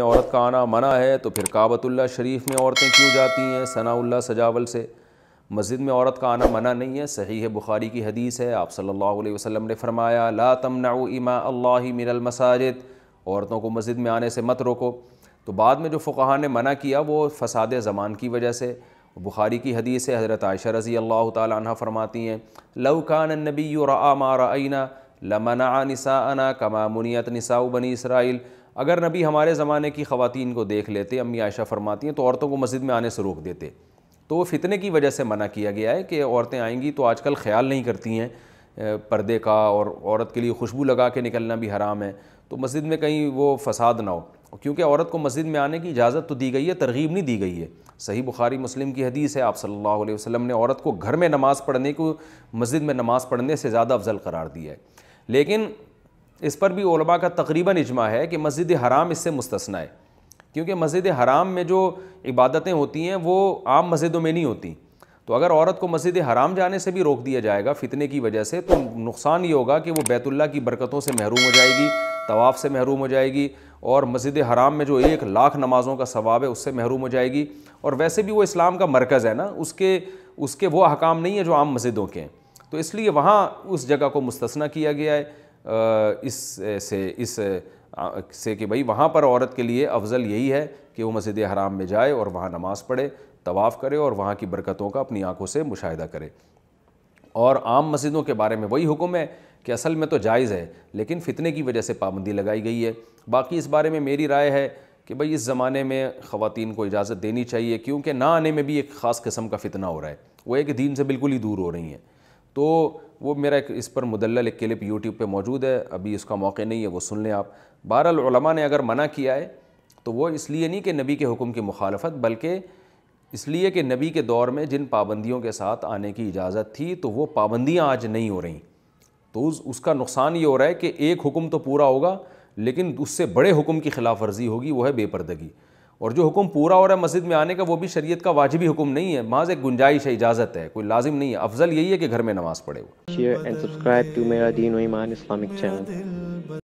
में औरत का आना मना है तो फिर काबतुल्ला शरीफ में औरतें क्यों जाती हैं सनाउल्ला सजावल से मस्जिद में औरत का आना मना नहीं है सही है बुखारी की हदीस है आप सल्लल्लाहु अलैहि वसल्लम ने फरमाया ला तमनाउ इमा अल्लाह मिनल मसाजिद औरतों को मस्जिद में आने से मत रोको तो बाद में जो फ़ुकाहा ने मना किया वो फसाद ज़मान की वजह से बुखारी की हदीस है हज़रत आयशा रज़ी अल्लाह तह फरमाती हैं लवकान नबी रा मारा लमना निसा अना कमा मुनियत निसाउ बनी इसराइल अगर नबी हमारे ज़माने की ख़वातीन को देख लेते अम्मी आयशा फरमाती हैं तो औरतों को मस्जिद में आने से रोक देते तो वो फितने की वजह से मना किया गया है कि औरतें आएंगी तो आजकल ख्याल नहीं करती हैं पर्दे का और औरत के लिए खुशबू लगा के निकलना भी हराम है तो मस्जिद में कहीं वो फसाद ना हो क्योंकि औरत को मस्जिद में आने की इजाज़त तो दी गई है तरगीब नहीं दी गई है सही बुखारी मुस्लिम की हदीस है आप सल्लल्लाहु अलैहि वसल्लम ने औरत को घर में नमाज़ पढ़ने को मस्जिद में नमाज़ पढ़ने से ज़्यादा अफजल करार दिया है लेकिन इस पर भी ओलमा का तकरीबन इजमा है कि मस्जिद हराम इससे मुस्तना है क्योंकि मस्जिद हराम में जो इबादतें होती हैं वो आम मस्जिदों में नहीं होती तो अगर औरत को मस्जिद हराम जाने से भी रोक दिया जाएगा फितने की वजह से तो नुकसान ये होगा कि वो बैतुल्ला की बरकतों से महरूम हो जाएगी तवाफ़ से महरूम हो जाएगी और मस्जिद हराम में जो एक लाख नमाज़ों का सवाब है उससे महरूम हो जाएगी और वैसे भी वो इस्लाम का मरकज़ है ना उसके उसके वो अहकाम नहीं है जो आम मस्जिदों के हैं तो इसलिए वहाँ उस जगह को मुस्तना किया गया है इस से इस से कि भाई वहाँ पर औरत के लिए अफजल यही है कि वो मस्जिद हराम में जाए और वहाँ नमाज़ पढ़े तवाफ़ करे और वहाँ की बरकतों का अपनी आँखों से मुशाह करे और आम मस्जिदों के बारे में वही हुक्म है कि असल में तो जायज़ है लेकिन फ़ितने की वजह से पाबंदी लगाई गई है बाकी इस बारे में मेरी राय है कि भाई इस ज़माने में ख़वान को इजाज़त देनी चाहिए क्योंकि ना आने में भी एक ख़ास किस्म का फ़ितना हो रहा है वो एक दीन से बिल्कुल ही दूर हो रही हैं तो वो मेरा एक इस पर मुदल एक क्लिप यूट्यूब पर मौजूद है अभी इसका मौके नहीं है वो सुन लें आप बहरहाल ने अगर मना किया है तो वो इसलिए नहीं कि नबी के हुक्म की मुखालफत बल्कि इसलिए कि नबी के दौर में जिन पाबंदियों के साथ आने की इजाज़त थी तो वो पाबंदियाँ आज नहीं हो रही तो उस उसका नुकसान ये हो रहा है कि एक हुक्म तो पूरा होगा लेकिन उससे बड़े हुक्म की खिलाफ वर्जी होगी वह है बेपर्दगी और जो हुक्म पूरा हो रहा है मस्जिद में आने का वो भी शरीयत का वाजिबी हुक्म नहीं है माज एक गुंजाइश है इजाज़त है कोई लाजिम नहीं है अफजल यही है कि घर में नमाज़ पढ़े वो